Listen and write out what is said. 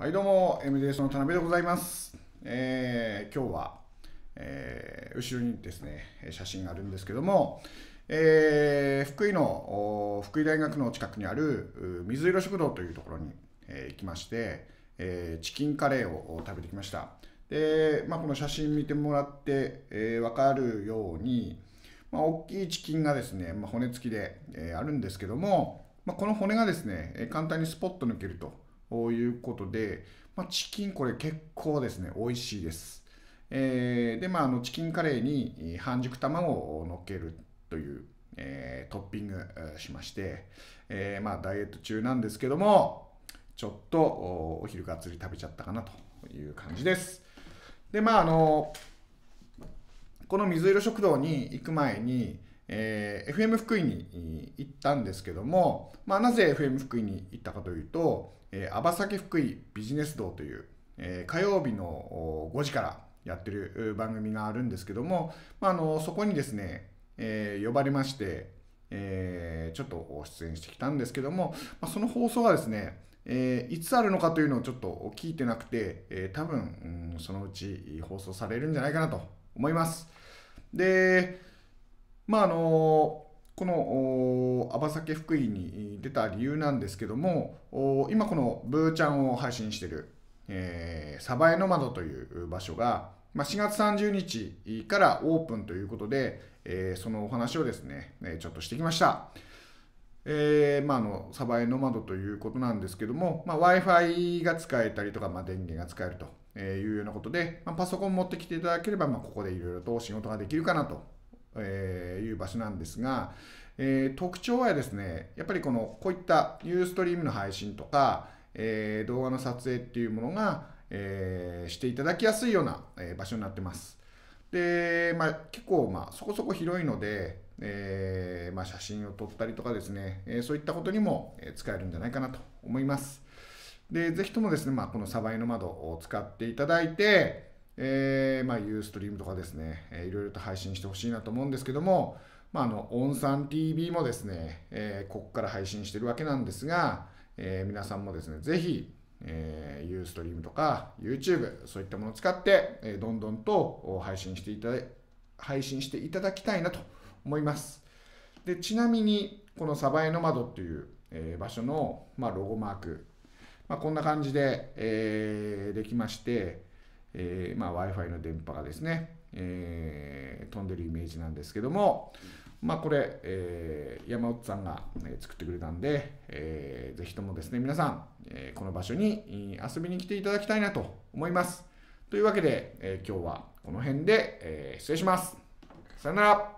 はいどうも MDS の田辺でございます、えー、今日は、えー、後ろにですね写真があるんですけども、えー、福井の福井大学の近くにある水色食堂というところに、え行きまして、えチキンカレーを食べてきましたで、まあ、この写真見てもらって、え分かるように、まあ、大きいチキンがですね、まあ、骨付きで、えあるんですけども、まあ、この骨がですね簡単にスポッと抜けるとということで、まあ、チキンこれ結構ですね、美味しいです。えー、で、まあ、あのチキンカレーに半熟卵をのっけるという、えー、トッピングしまして、えー、まあ、ダイエット中なんですけども、ちょっとお昼がっつり食べちゃったかなという感じです。で、まあ、あの、この水色食堂に行く前に、えー、FM 福井に行ったんですけども、まあ、なぜ FM 福井に行ったかというと、えー、さバ福井ビジネス道という、えー、火曜日の5時からやってる番組があるんですけども、まあ、あのそこにですね、えー、呼ばれまして、えー、ちょっと出演してきたんですけども、まあ、その放送はですね、えー、いつあるのかというのをちょっと聞いてなくて、えー、多分、うん、そのうち放送されるんじゃないかなと思います。で、まああのこのあばさケ福井に出た理由なんですけども今このブーちゃんを配信してる、えー、サバエノマドという場所が、まあ、4月30日からオープンということで、えー、そのお話をですねちょっとしてきました。えーまあ、のサバエノマドということなんですけども、まあ、w i f i が使えたりとか、まあ、電源が使えるというようなことで、まあ、パソコン持ってきていただければ、まあ、ここでいろいろと仕事ができるかなとえいう場所なんですが、え特徴はですね、やっぱりこの、こういったユーストリームの配信とか、え動画の撮影っていうものが、えしていただきやすいような、え場所になってます。で、まあ、結構、まあ、そこそこ広いので、えー、まあ、写真を撮ったりとかですね、えー、そういったことにも使えるんじゃないかなと思います。で、ぜひともですね、まあ、このサバイの窓を使っていただいて、えー、まあ、ユーストリームとかですね、えー、いろいろと配信してほしいなと思うんですけども、まあ、あの、オンサン TV もですね、えー、ここから配信してるわけなんですが、えー、皆さんもですね、ぜひ、えー、ユーストリームとか YouTube、そういったものを使って、えー、どんどんと配信していただ、配信していただきたいなと思います。で、ちなみに、このサバエノ窓っていう、えー、場所の、まあ、ロゴマーク、まあ、こんな感じで、えー、できまして、えー、まあ、Wi-Fi の電波がですね、えー、飛んでるイメージなんですけども、まあ、これ、えー、山本さんが、ね、作ってくれたんで、えー、ぜひともですね皆さん、えこの場所に遊びに来ていただきたいなと思いますというわけで、え今日はこの辺で、え失礼しますさよなら